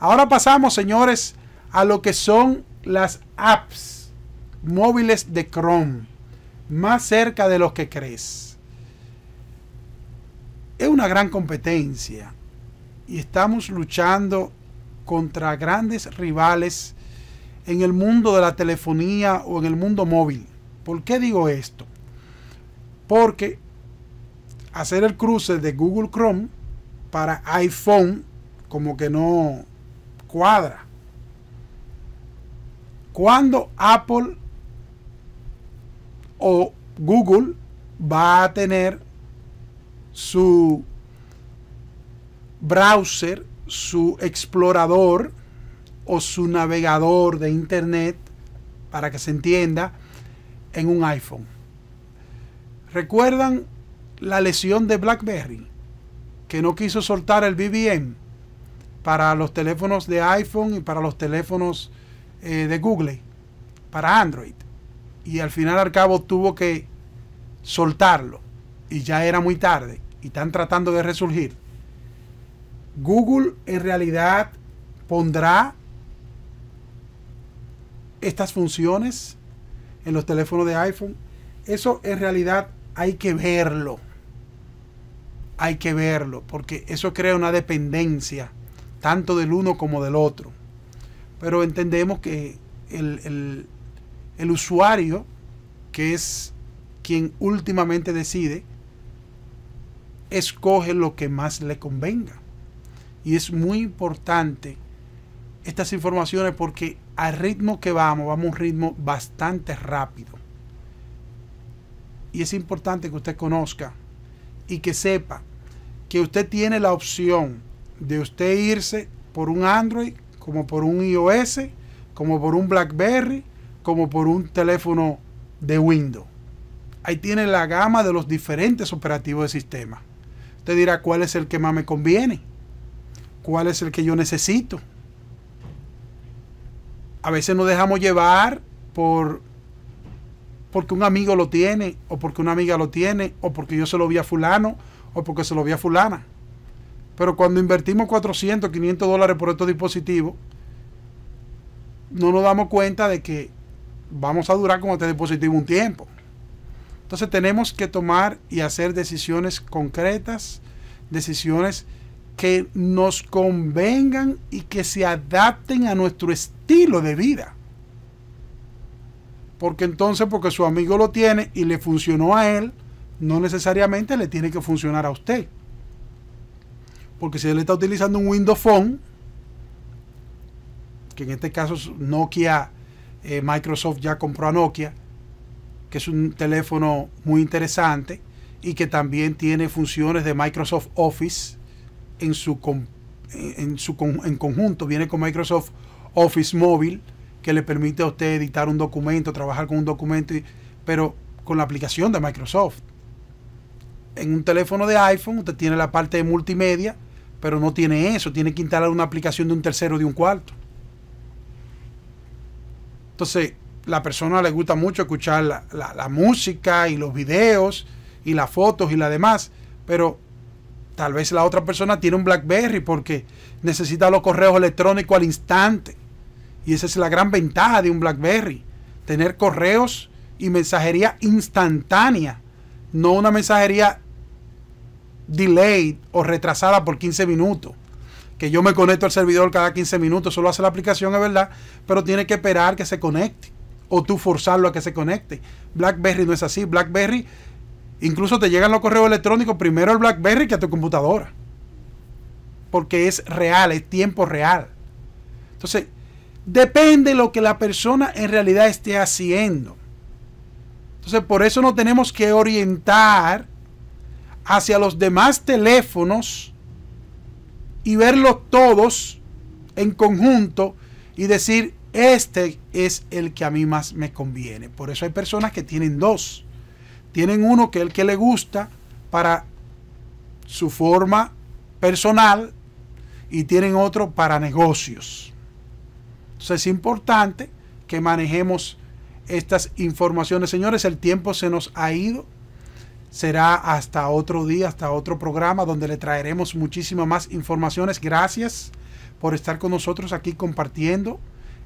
Ahora pasamos, señores, a lo que son las apps móviles de Chrome, más cerca de los que crees. Es una gran competencia y estamos luchando contra grandes rivales en el mundo de la telefonía o en el mundo móvil. ¿Por qué digo esto? Porque hacer el cruce de Google Chrome para iPhone como que no, cuadra. ¿Cuándo Apple o Google va a tener su browser, su explorador o su navegador de internet, para que se entienda, en un iPhone? ¿Recuerdan la lesión de BlackBerry? Que no quiso soltar el BBM para los teléfonos de iPhone y para los teléfonos eh, de Google, para Android. Y al final al cabo tuvo que soltarlo y ya era muy tarde y están tratando de resurgir. Google en realidad pondrá estas funciones en los teléfonos de iPhone. Eso en realidad hay que verlo. Hay que verlo porque eso crea una dependencia tanto del uno como del otro. Pero entendemos que el, el, el usuario, que es quien últimamente decide, escoge lo que más le convenga. Y es muy importante estas informaciones porque al ritmo que vamos, vamos a un ritmo bastante rápido. Y es importante que usted conozca y que sepa que usted tiene la opción de usted irse por un Android, como por un iOS, como por un BlackBerry, como por un teléfono de Windows. Ahí tiene la gama de los diferentes operativos de sistema. Usted dirá cuál es el que más me conviene, cuál es el que yo necesito. A veces nos dejamos llevar por porque un amigo lo tiene, o porque una amiga lo tiene, o porque yo se lo vi a fulano, o porque se lo vi a fulana. Pero cuando invertimos 400, 500 dólares por estos dispositivos, no nos damos cuenta de que vamos a durar con este dispositivo un tiempo. Entonces tenemos que tomar y hacer decisiones concretas, decisiones que nos convengan y que se adapten a nuestro estilo de vida. Porque entonces, porque su amigo lo tiene y le funcionó a él, no necesariamente le tiene que funcionar a usted porque si él está utilizando un Windows Phone, que en este caso es Nokia, eh, Microsoft ya compró a Nokia, que es un teléfono muy interesante y que también tiene funciones de Microsoft Office en su, su en conjunto, viene con Microsoft Office móvil que le permite a usted editar un documento, trabajar con un documento, pero con la aplicación de Microsoft. En un teléfono de iPhone usted tiene la parte de multimedia pero no tiene eso, tiene que instalar una aplicación de un tercero de un cuarto. Entonces, la persona le gusta mucho escuchar la, música y los videos y las fotos y la demás, pero tal vez la otra persona tiene un BlackBerry porque necesita los correos electrónicos al instante. Y esa es la gran ventaja de un BlackBerry, tener correos y mensajería instantánea, no una mensajería delayed o retrasada por 15 minutos. Que yo me conecto al servidor cada 15 minutos, solo hace la aplicación, es verdad, pero tiene que esperar que se conecte o tú forzarlo a que se conecte. BlackBerry no es así. BlackBerry, incluso te llegan los correos electrónicos primero al BlackBerry que a tu computadora. Porque es real, es tiempo real. Entonces, depende lo que la persona en realidad esté haciendo. Entonces, por eso no tenemos que orientar hacia los demás teléfonos y verlos todos en conjunto y decir, este es el que a mí más me conviene. Por eso hay personas que tienen dos. Tienen uno que es el que le gusta para su forma personal y tienen otro para negocios. Entonces es importante que manejemos estas informaciones. Señores, el tiempo se nos ha ido será hasta otro día, hasta otro programa donde le traeremos muchísimas más informaciones. Gracias por estar con nosotros aquí compartiendo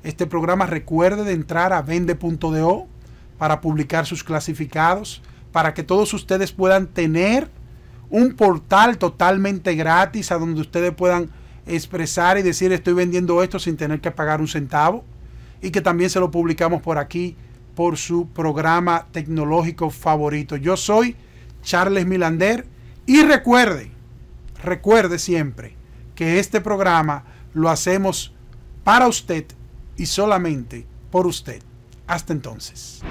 este programa. Recuerde de entrar a vende.do para publicar sus clasificados, para que todos ustedes puedan tener un portal totalmente gratis a donde ustedes puedan expresar y decir estoy vendiendo esto sin tener que pagar un centavo y que también se lo publicamos por aquí por su programa tecnológico favorito. Yo soy Charles Milander. Y recuerde, recuerde siempre que este programa lo hacemos para usted y solamente por usted. Hasta entonces.